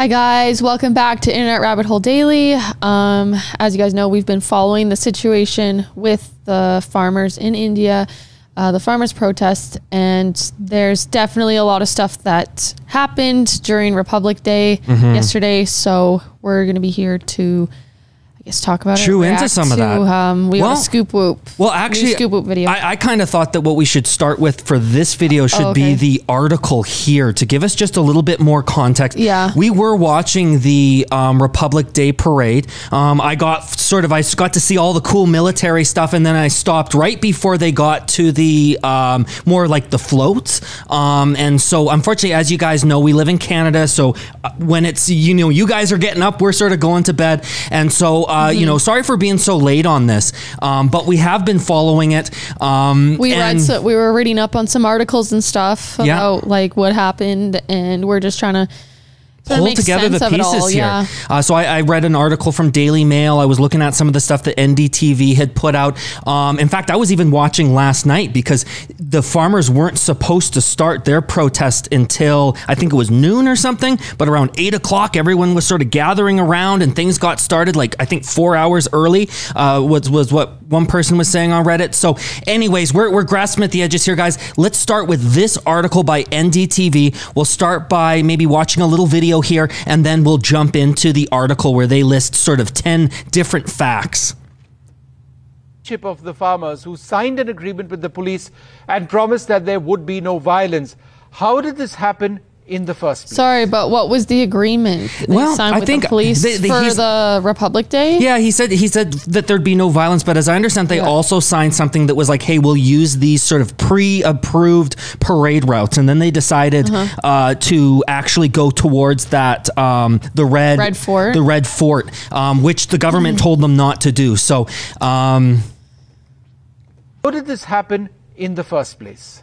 Hi guys, welcome back to Internet Rabbit Hole Daily. Um, as you guys know, we've been following the situation with the farmers in India, uh, the farmers' protest, and there's definitely a lot of stuff that happened during Republic Day mm-hmm. yesterday. So we're going to be here to I guess talk about Chew it. Chew into some to, of that. Um, we well, a scoop whoop. Well, actually, scoop whoop video. I, I kind of thought that what we should start with for this video oh, should oh, okay. be the article here to give us just a little bit more context. Yeah, we were watching the um, Republic Day parade. Um, I got sort of I got to see all the cool military stuff, and then I stopped right before they got to the um, more like the floats. Um, and so, unfortunately, as you guys know, we live in Canada, so uh, when it's you know you guys are getting up, we're sort of going to bed, and so. Uh, mm-hmm. you know, sorry for being so late on this, um, but we have been following it. Um, we read, so, we were reading up on some articles and stuff about yeah. like what happened, and we're just trying to pull together the pieces all, yeah. here. Uh, so I, I, read an article from Daily Mail. I was looking at some of the stuff that NDTV had put out. Um, in fact, I was even watching last night because the farmers weren't supposed to start their protest until I think it was noon or something. But around eight o'clock, everyone was sort of gathering around and things got started like I think four hours early uh, was was what one person was saying on Reddit. So, anyways, we're we're grasping at the edges here, guys. Let's start with this article by NDTV. We'll start by maybe watching a little video here, and then we'll jump into the article where they list sort of 10 different facts of the farmers who signed an agreement with the police and promised that there would be no violence. How did this happen in the first place. Sorry, but what was the agreement they well, signed I with think the police for the Republic Day? Yeah, he said he said that there'd be no violence, but as I understand, they yeah. also signed something that was like, "Hey, we'll use these sort of pre-approved parade routes," and then they decided uh-huh. uh, to actually go towards that um, the red red fort, the red fort, um, which the government mm-hmm. told them not to do. So, um, how did this happen in the first place?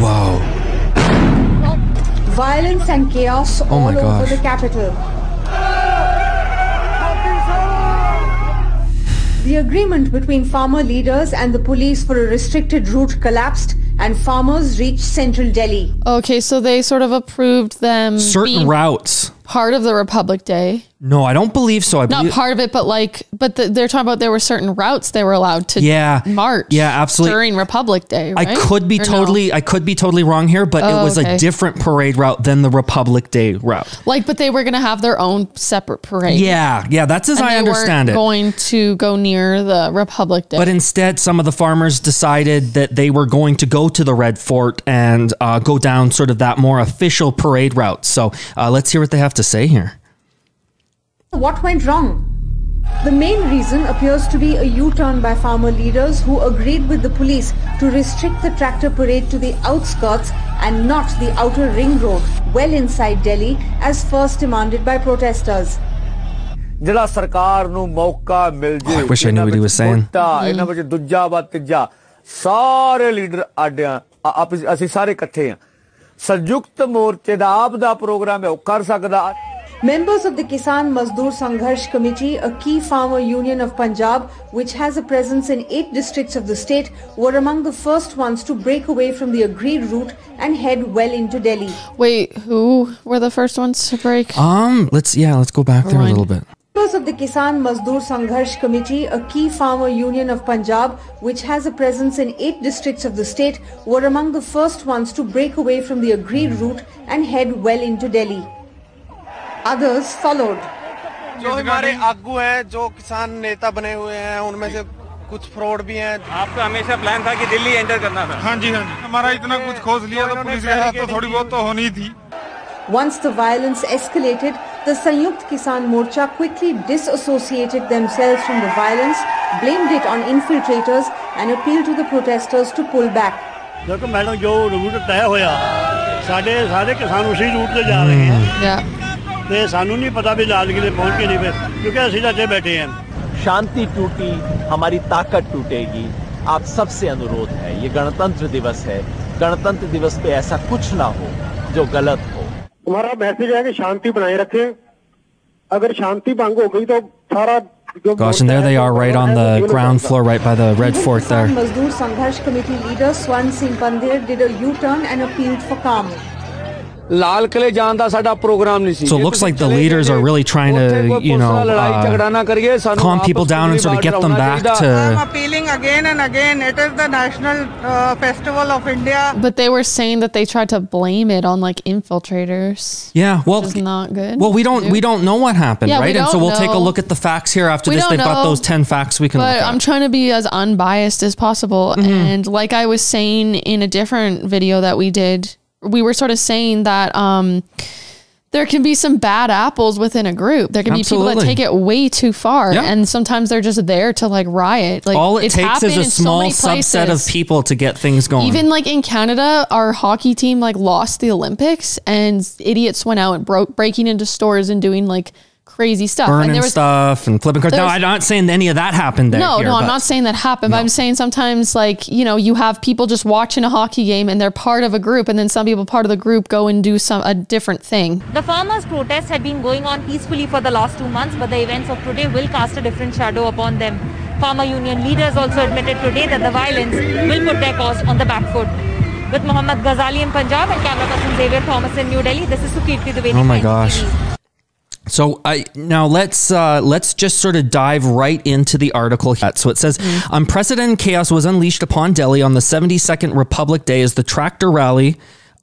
Wow. Violence and chaos oh all over the capital. The agreement between farmer leaders and the police for a restricted route collapsed and farmers reached central Delhi. Okay, so they sort of approved them certain being, routes part of the Republic Day. No, I don't believe so. I not believe- part of it, but like, but the, they're talking about there were certain routes they were allowed to. Yeah, march. Yeah, absolutely during Republic Day. Right? I could be or totally, no? I could be totally wrong here, but oh, it was okay. a different parade route than the Republic Day route. Like, but they were going to have their own separate parade. Yeah, yeah, that's as and I understand it. Going to go near the Republic Day, but instead, some of the farmers decided that they were going to go to the Red Fort and uh, go down sort of that more official parade route. So uh, let's hear what they have to to say here. What went wrong? The main reason appears to be a U-turn by farmer leaders who agreed with the police to restrict the tractor parade to the outskirts and not the outer ring road well inside Delhi as first demanded by protesters. Oh, I wish I knew what he was saying. ਸਾਰੇ leader ਅਸੀਂ ਸਾਰੇ ਇਕੱਠੇ ਆ ਸੰਯੁਕਤ ਮੋਰਚੇ ਦਾ ਆਪ ਦਾ programme ਹੈ ਉਹ ਕਰ ਸਕਦਾ Members of the Kisan Mazdoor Sangharsh Committee, a key farmer union of Punjab, which has a presence in eight districts of the state, were among the first ones to break away from the agreed route and head well into Delhi. Wait, who were the first ones to break? Um, let's yeah, let's go back Rewind. there a little bit. Members of the Kisan Mazdoor Sangharsh Committee, a key farmer union of Punjab, which has a presence in eight districts of the state, were among the first ones to break away from the agreed route and head well into Delhi. Others followed. जो हमारे आगू हैं जो किसान नेता बने हुए हैं उनमें से कुछ फ्रॉड भी हैं आपका हमेशा प्लान था कि दिल्ली एंटर करना था हाँ जी हाँ जी हमारा इतना कुछ खोज लिया तो पुलिस के तो थोड़ी बहुत तो होनी थी Once the violence escalated, The Sanyukt Kisan Morcha quickly disassociated themselves from the violence, blamed it on infiltrators and appealed to the protesters to pull back. देखो मैडम जो रूट तय होया ਸਾਡੇ ਸਾਰੇ ਕਿਸਾਨ ਉਸੇ ਰੂਟ ਤੇ ਜਾ ਰਹੇ ਹਨ ਤੇ ਸਾਨੂੰ ਨਹੀਂ ਪਤਾ ਵੀ ਲਾਲ ਕਿਲੇ ਪਹੁੰਚ ਕੇ ਨਹੀਂ ਪਏ ਕਿਉਂਕਿ ਅਸੀਂ ਤਾਂ ਇੱਥੇ ਬੈਠੇ ਹਾਂ शांति टूटी हमारी ताकत टूटेगी आप सबसे अनुरोध है ये गणतंत्र दिवस है गणतंत्र दिवस पे ऐसा कुछ ना हो जो गलत हो हमारा मैसेज है कि शांति बनाए रखें अगर शांति भंग हो गई तो सारा Gosh, and there they are right on the ground floor, right by the Red Fort there. Mazdoor Sangharsh Committee leader Swan Singh Pandey did a U-turn and appealed for calm. So it looks like the leaders are really trying to, you know, uh, calm people down and sort of get them back to. I'm appealing again and again. It is the national uh, festival of India. But they were saying that they tried to blame it on like infiltrators. Yeah, well, which not good. Well, we don't we don't know what happened, yeah, right? And so we'll know. take a look at the facts here after we this. They've know, got those ten facts we can. But I'm trying to be as unbiased as possible, mm -hmm. and like I was saying in a different video that we did we were sort of saying that um, there can be some bad apples within a group. There can Absolutely. be people that take it way too far, yeah. and sometimes they're just there to like riot. Like all it takes is a small so subset of people to get things going. Even like in Canada, our hockey team like lost the Olympics, and idiots went out and broke breaking into stores and doing like crazy stuff. Burning and there was, stuff and flipping cars. No, I'm not saying any of that happened there. No, here, no, I'm not saying that happened, no. but I'm saying sometimes like, you know, you have people just watching a hockey game and they're part of a group and then some people part of the group go and do some a different thing. The farmers' protests had been going on peacefully for the last two months, but the events of today will cast a different shadow upon them. Farmer union leaders also admitted today that the violence will put their cause on the back foot. With Muhammad Ghazali in Punjab and camera person Xavier Thomas in New Delhi, this is Sukirti Dwivedi. Oh my gosh. TV. So I now let's uh, let's just sort of dive right into the article. So it says mm -hmm. unprecedented chaos was unleashed upon Delhi on the 72nd Republic Day as the tractor rally.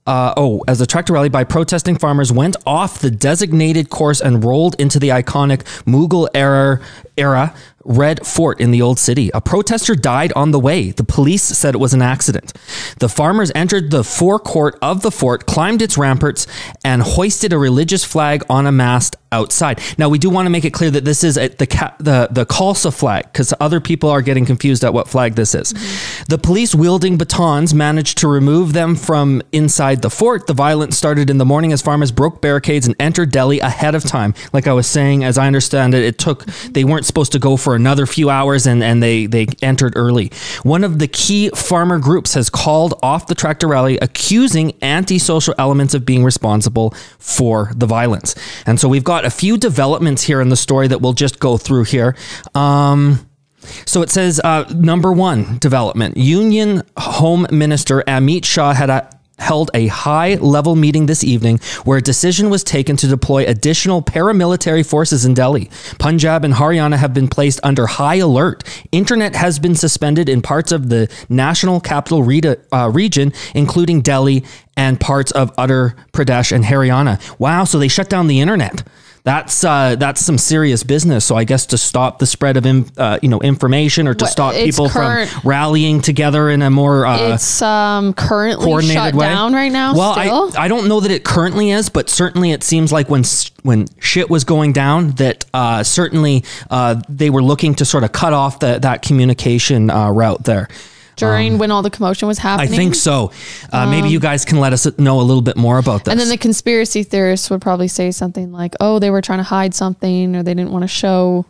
Uh, oh, as the tractor rally by protesting farmers went off the designated course and rolled into the iconic Mughal era era Red Fort in the Old City. A protester died on the way. The police said it was an accident. The farmers entered the forecourt of the fort, climbed its ramparts, and hoisted a religious flag on a mast outside. Now, we do want to make it clear that this is a, the, the, the Khalsa flag because other people are getting confused at what flag this is. Mm -hmm. The police wielding batons managed to remove them from inside the fort. The violence started in the morning as farmers broke barricades and entered Delhi ahead of time. Like I was saying, as I understand it, it took, they weren't supposed to go for another few hours and, and they, they entered early. One of the key farmer groups has called off the tractor rally, accusing antisocial elements of being responsible for the violence. And so we've got a few developments here in the story that we'll just go through here. Um, so it says uh, number one development Union Home Minister Amit Shah had a, held a high level meeting this evening where a decision was taken to deploy additional paramilitary forces in Delhi. Punjab and Haryana have been placed under high alert. Internet has been suspended in parts of the national capital uh, region, including Delhi and parts of Uttar Pradesh and Haryana. Wow, so they shut down the internet that's uh, that's some serious business. So I guess to stop the spread of in, uh, you know information or to stop people current, from rallying together in a more uh, it's um, currently coordinated shut way. down right now. Well, still? I I don't know that it currently is, but certainly it seems like when when shit was going down, that uh, certainly uh, they were looking to sort of cut off the, that communication uh, route there during um, when all the commotion was happening. I think so. Uh, um, maybe you um, guys can let us know a little bit more about this. And then the conspiracy theorists would probably say something like, "Oh, they were trying to hide something, or they didn't want to show."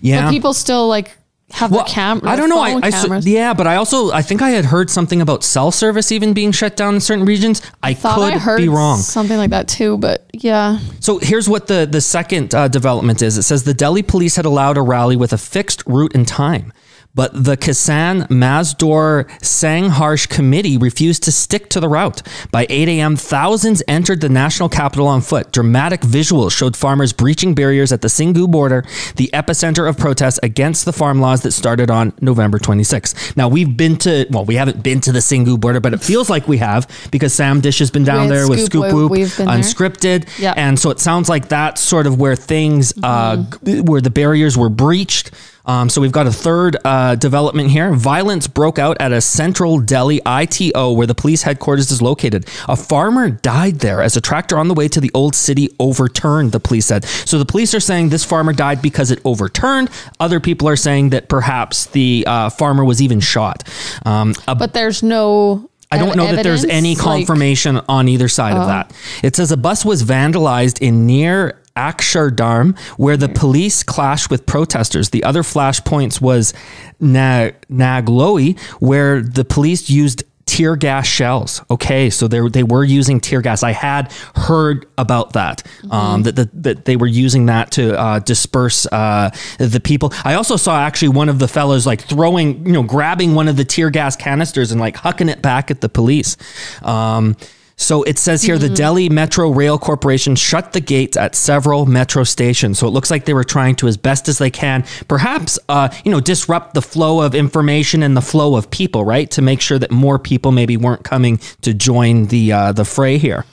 Yeah, but people still like have well, the camera. I don't know. I, I so, yeah, but I also I think I had heard something about cell service even being shut down in certain regions. I, I could I be wrong. Something like that too, but yeah. So here's what the the second uh, development is. It says the Delhi police had allowed a rally with a fixed route and time but the Kisan Mazdor Sangharsh committee refused to stick to the route. By 8 a.m., thousands entered the national capital on foot. Dramatic visuals showed farmers breaching barriers at the Singu border, the epicenter of protests against the farm laws that started on November 26. Now, we've been to, well, we haven't been to the Singu border, but it feels like we have because Sam Dish has been down there with Scoop Whoop, Unscripted. Yep. And so it sounds like that's sort of where things, mm -hmm. uh, mm-hmm. where the barriers were breached um, so we've got a third uh, development here. Violence broke out at a central Delhi ITO where the police headquarters is located. A farmer died there as a tractor on the way to the old city overturned, the police said. So the police are saying this farmer died because it overturned. Other people are saying that perhaps the uh, farmer was even shot. Um, but there's no I don't know that there's any confirmation like, on either side of oh. that. It says a bus was vandalized in near Akshardharm, where the police clashed with protesters. The other flashpoints was Na- Nagloi, where the police used tear gas shells. Okay, so they were using tear gas. I had heard about that. Um, mm-hmm. Um, that, that they were using that to uh, disperse uh, the people. I also saw actually one of the fellows like throwing, you know, grabbing one of the tear gas canisters and like hucking it back at the police. Um, so it says here mm-hmm. the Delhi Metro Rail Corporation shut the gates at several metro stations. So it looks like they were trying to, as best as they can, perhaps uh, you know disrupt the flow of information and the flow of people, right, to make sure that more people maybe weren't coming to join the uh, the fray here.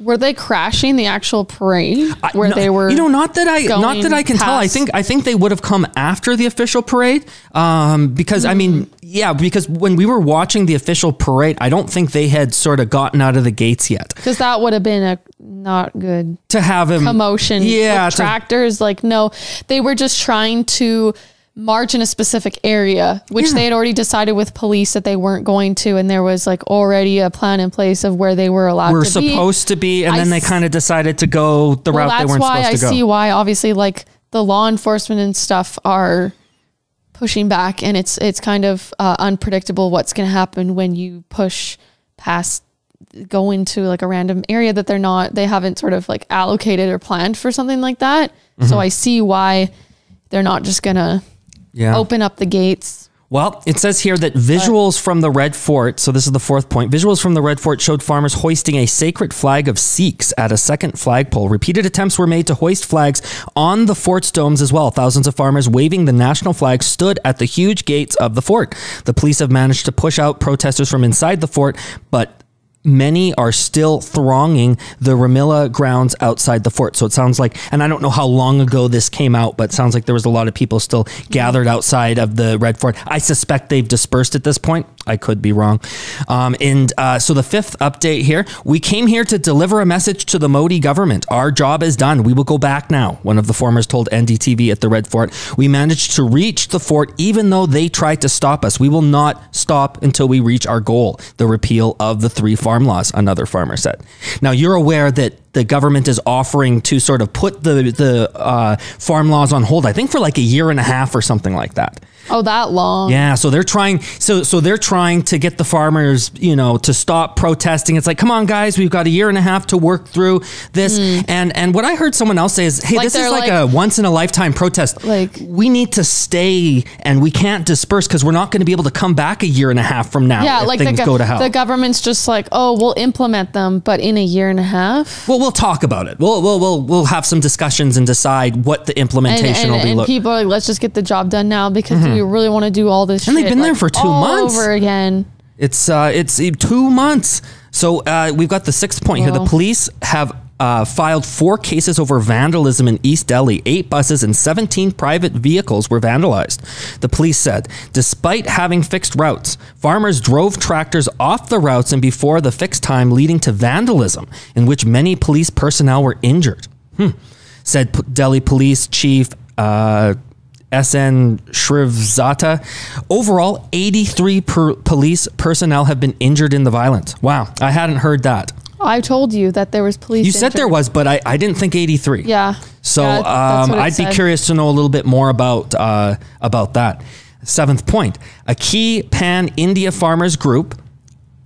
Were they crashing the actual parade where no, they were? You know, not that I, not that I can past. tell. I think, I think they would have come after the official parade, um, because mm. I mean, mm-hmm. yeah, because when we were watching the official parade, I don't think they had sort of gotten out of the gates yet. Because that would have been a not good to have him commotion. Yeah, tractors. Like no, they were just trying to march in a specific area, which yeah. they had already decided with police that they weren't going to, and there was like already a plan in place of where they were allowed. We're to supposed be. to be, and I then they kind of decided to go the well, route they weren't supposed I to go. That's why I see why obviously like the law enforcement and stuff are pushing back, and it's it's kind of uh, unpredictable what's going to happen when you push past go into like a random area that they're not they haven't sort of like allocated or planned for something like that. Mm -hmm. So mm-hmm. I see why they're not just going to yeah. open up the gates. Well, it says here that visuals from the Red Fort, so this is the fourth point. Visuals from the Red Fort showed farmers hoisting a sacred flag of Sikhs at a second flagpole. Repeated attempts were made to hoist flags on the fort's domes as well. Thousands of farmers waving the national flag stood at the huge gates of the fort. The police have managed to push out protesters from inside the fort, but many are still thronging the Ramilla grounds outside the fort. So it sounds like, and I don't know how long ago this came out, but sounds like there was a lot of people still gathered outside of the Red Fort. I suspect they've dispersed at this point. I could be wrong. Um, and uh, so the fifth update here we came here to deliver a message to the Modi government. Our job is done. We will go back now, one of the formers told NDTV at the Red Fort. We managed to reach the fort even though they tried to stop us. We will not stop until we reach our goal the repeal of the three farm farm laws, another farmer said. Now, you're aware that the government is offering to sort of put the, the uh, farm laws on hold, I think for like a year and a half or something like that. Oh, that long. Yeah. So they're trying. So so they're trying to get the farmers, you know, to stop protesting. It's like, come on, guys, we've got a year and a half to work through this. Mm. And and what I heard someone else say is, hey, like this is like, like, a once in a lifetime protest. Like we need to stay and we can't disperse because we're not going to be able to come back a year and a half from now. Yeah. like things the, go to hell. The government's just like, oh, we'll implement them, but in a year and a half. Well, we'll talk about it. We'll we'll we'll, we'll have some discussions and decide what the implementation and, and, will be. And look- people are like, let's just get the job done now because. Mm-hmm we you really want to do all this? And they've been like, there for two all months over again. It's uh, it's uh, two months. So uh, we've got the sixth point here. The police have uh, filed four cases over vandalism in East Delhi. Eight buses and 17 private vehicles were vandalized. The police said, despite having fixed routes, farmers drove tractors off the routes and before the fixed time, leading to vandalism, in which many police personnel were injured. Hmm. Said P Delhi Police Chief uh, SN Shrivzata. Overall, 83 per police personnel have been injured in the violence. Wow, I hadn't heard that. I told you that there was police. You said there was, but I, I didn't think 83. Yeah. So yeah, um, I'd said. be curious to know a little bit more about uh, about that. Seventh point: a key pan India farmers group,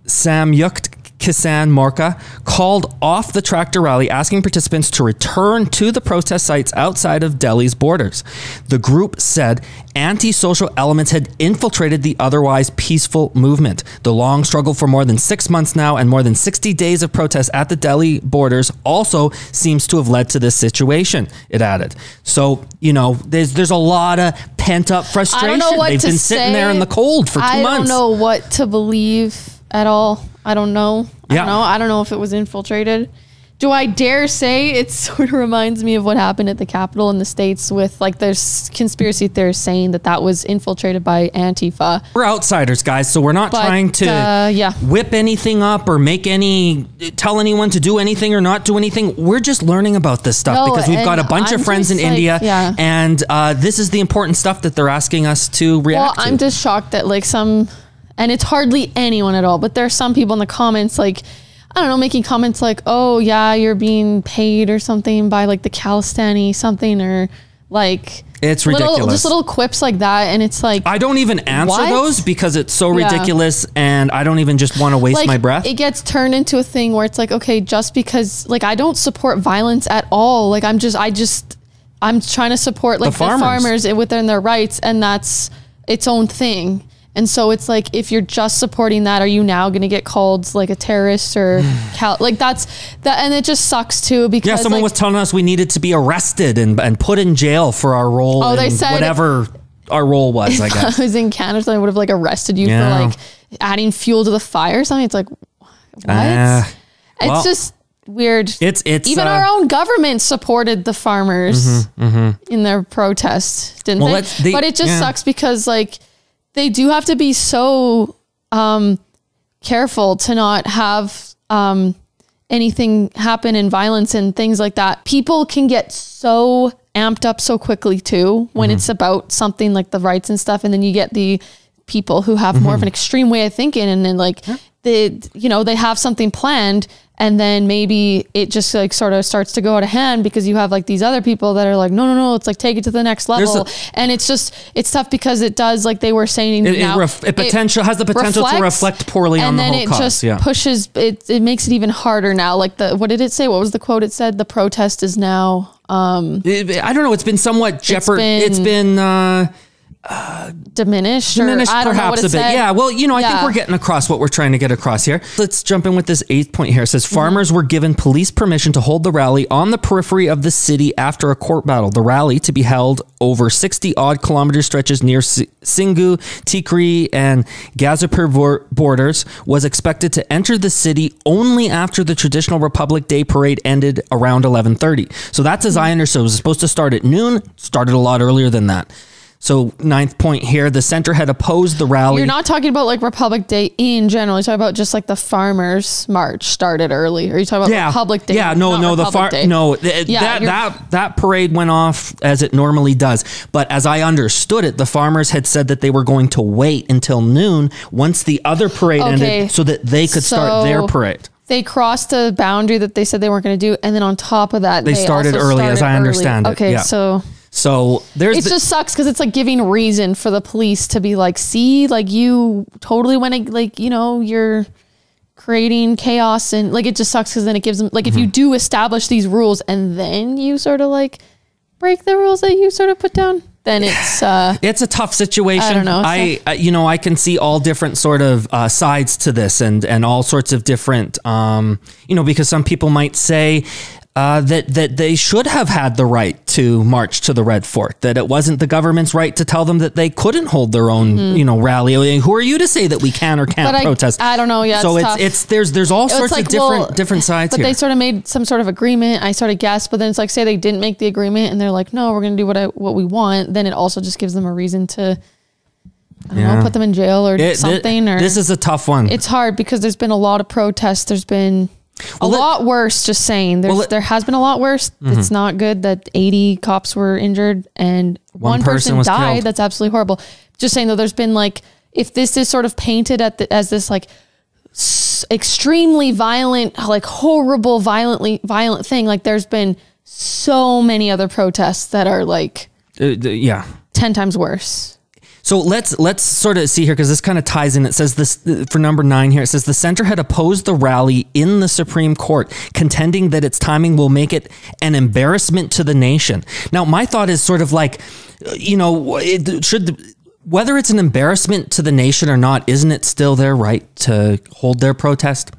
Samyukt Kisan Marka called off the tractor rally, asking participants to return to the protest sites outside of Delhi's borders. The group said antisocial elements had infiltrated the otherwise peaceful movement. The long struggle for more than six months now and more than 60 days of protests at the Delhi borders also seems to have led to this situation, it added. So, you know, there's, there's a lot of pent up frustration. They've been say. sitting there in the cold for two I months. I don't know what to believe at all. I don't know. I don't know. I don't know if it was infiltrated. Do I dare say it sort of reminds me of what happened at the Capitol in the States with like there's conspiracy theory saying that that was infiltrated by Antifa. We're outsiders, guys, so we're not but, trying to uh, yeah. whip anything up or make any, tell anyone to do anything or not do anything. We're just learning about this stuff no, because we've got a bunch I'm of friends in like, India yeah. and uh, this is the important stuff that they're asking us to react well, I'm just shocked that like some and it's hardly anyone at all. But there are some people in the comments like, I don't know, making comments like, "Oh yeah, you're being paid or something by like the Calistani something or like." It's ridiculous. Little, just little quips like that, and it's like I don't even answer what? those because it's so yeah. ridiculous, and I don't even just want to waste like, my breath. It gets turned into a thing where it's like, okay, just because like I don't support violence at all. Like I'm just, I just, I'm trying to support like the farmers, the farmers within their rights, and that's its own thing. And so it's like if you're just supporting that, are you now going to get called like a terrorist or like that's that? And it just sucks too because yeah, someone like, was telling us we needed to be arrested and and put in jail for our role. Oh, they said whatever our role was. I guess I was in Canada, so I would have like arrested you yeah. for like adding fuel to the fire or something. It's like what? Uh, it's well, just weird. It's it's even uh, our own government supported the farmers mm -hmm, mm -hmm. in their protests, didn't well, they? But it just yeah. sucks because like they do have to be so um, careful to not have um, anything happen in violence and things like that. People can get so amped up so quickly too when mm -hmm. it's mm-hmm. about something like the rights and stuff, and then you get the people who have mm -hmm. more of an mm-hmm. extreme way of thinking and then like yeah they you know they have something planned and then maybe it just like sort of starts to go out of hand because you have like these other people that are like no no no it's like take it to the next level a, and it's just it's tough because it does like they were saying it, now, it, ref, it potential it has the potential reflects, to reflect poorly on the whole it cause. just yeah. pushes it it makes it even harder now like the what did it say what was the quote it said the protest is now um i don't know it's been somewhat jeopardy it's been, it's been uh uh, diminished, perhaps a bit. Yeah. Well, you know, I yeah. think we're getting across what we're trying to get across here. Let's jump in with this eighth point here. It says mm-hmm. farmers mm-hmm. were given police permission to hold the rally on the periphery of the city after a court battle. The rally to be held over 60 odd kilometer stretches near Singu, Tikri, and Gazapur borders was expected to enter the city only after the traditional Republic Day parade ended around 11:30. So that's as mm-hmm. I understood. It was supposed to start at noon. Started a lot earlier than that. So ninth point here, the center had opposed the rally. You're not talking about like Republic Day in general. You're talking about just like the farmers' march started early. Are you talking about yeah. Republic Day? Yeah, no, no, Republic the far Day. no th- yeah, that that that parade went off as it normally does. But as I understood it, the farmers had said that they were going to wait until noon once the other parade okay. ended, so that they could so start their parade they crossed a boundary that they said they weren't going to do, and then on top of that, they, they started early, started as I understand it. Okay, yeah. so so there's. It the just sucks because it's like giving reason for the police to be like, see, like you totally went, like, you know, you're creating chaos and like it just sucks because then it gives them, like, mm -hmm. if you mm-hmm. do establish these rules and then you sort of like break the rules that you sort of put down, then it's uh, it's a tough situation. I don't know. I, I, you know I can see all different sort of uh, sides to this, and and all sorts of different um, you know because some people might say uh, that that they should have had the right to march to the Red Fort. That it wasn't the government's right to tell them that they couldn't hold their own, mm-hmm. you know, rally. Who are you to say that we can or can't but protest? I, I don't know. Yeah. So it's it's, it's, there's there's all sorts like, of different well, different sides. But here. they sort of made some sort of agreement. I sort of guess, but then it's like say they didn't make the agreement, and they're like, no, we're gonna do what I, what we want. Then it also just gives them a reason to. I don't yeah. know, put them in jail or it, something. or this is a tough one. It's hard because there's been a lot of protests. There's been well, a that, lot worse. Just saying, there's, well, it, there has been a lot worse. Mm-hmm. It's not good that 80 cops were injured and one, one person, person died. Killed. That's absolutely horrible. Just saying though, there's been like, if this is sort of painted at the, as this like s- extremely violent, like horrible, violently violent thing, like there's been so many other protests that are like, uh, yeah, 10 times worse. So let's let's sort of see here because this kind of ties in. It says this for number nine here. It says the center had opposed the rally in the Supreme Court, contending that its timing will make it an embarrassment to the nation. Now, my thought is sort of like, you know, it should whether it's an embarrassment to the nation or not, isn't it still their right to hold their protest?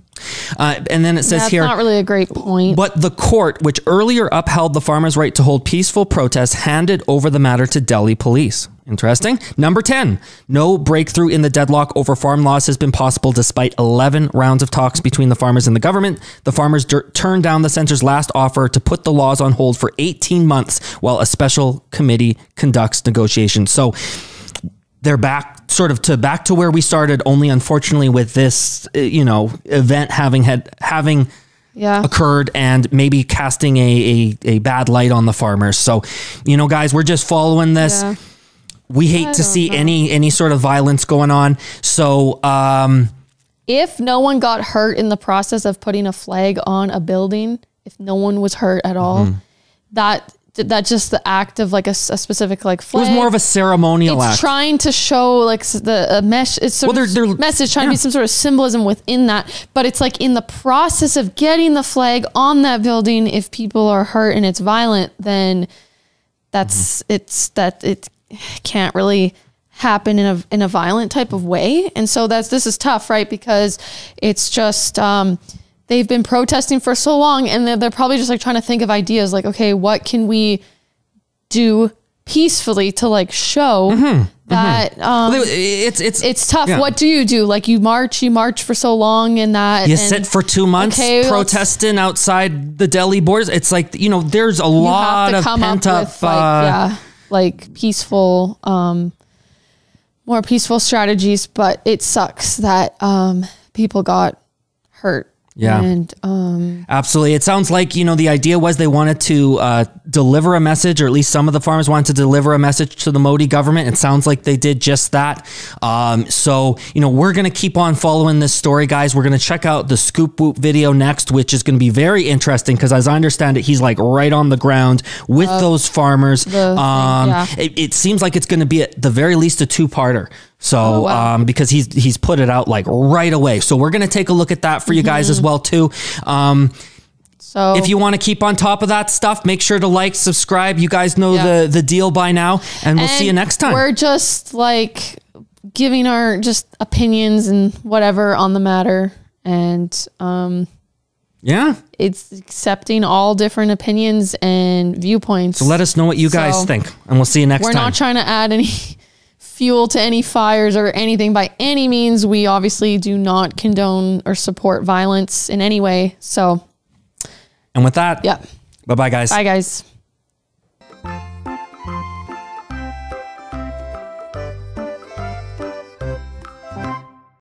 Uh, and then it says That's here. That's not really a great point. But the court, which earlier upheld the farmers' right to hold peaceful protests, handed over the matter to Delhi police. Interesting. Number 10, no breakthrough in the deadlock over farm laws has been possible despite 11 rounds of talks between the farmers and the government. The farmers turned down the center's last offer to put the laws on hold for 18 months while a special committee conducts negotiations. So, they're back sort of to back to where we started only unfortunately with this uh, you know event having had having yeah. occurred and maybe casting a, a, a bad light on the farmers so you know guys we're just following this yeah. we hate I to see know. any any sort of violence going on so um if no one got hurt in the process of putting a flag on a building if no one was hurt at all mm-hmm. that that's just the act of like a, a specific like flag. It was more of a ceremonial it's act. trying to show like the mesh. It's sort well, they're, they're, message trying yeah. to be some sort of symbolism within that. But it's like in the process of getting the flag on that building, if people are hurt and it's violent, then that's mm-hmm. it's that it can't really happen in a in a violent type of way. And so that's this is tough, right? Because it's just. Um, they've been protesting for so long and they're, they're, probably just like trying to think of ideas like okay what can we do peacefully to like show mm-hmm, mm-hmm. that mm-hmm. Um, it's it's it's tough yeah. what do you do like you march you march for so long and that you and, sit for two months okay, protesting outside the delhi borders it's like you know there's a lot of pent up, with, like, uh, yeah like peaceful um more peaceful strategies but it sucks that um people got hurt yeah. And um, absolutely. It sounds like, you know, the idea was they wanted to uh, deliver a message, or at least some of the farmers wanted to deliver a message to the Modi government. It sounds like they did just that. Um, so, you know, we're going to keep on following this story, guys. We're going to check out the Scoop Whoop video next, which is going to be very interesting because, as I understand it, he's like right on the ground with uh, those farmers. The, um, yeah. it, it seems like it's going to be at the very least a two parter. So, oh, wow. um, because he's he's put it out like right away. So we're gonna take a look at that for you guys mm -hmm. as mm-hmm. well too. Um, so if you want to keep on top of that stuff, make sure to like, subscribe. You guys know yeah. the the deal by now, and we'll and see you next time. We're just like giving our just opinions and whatever on the matter, and um, yeah, it's accepting all different opinions and viewpoints. So let us know what you guys so think, and we'll see you next. We're time. not trying to add any fuel to any fires or anything by any means. We obviously do not condone or support violence in any way. So, and with that, yeah. Bye bye, guys. Bye, guys.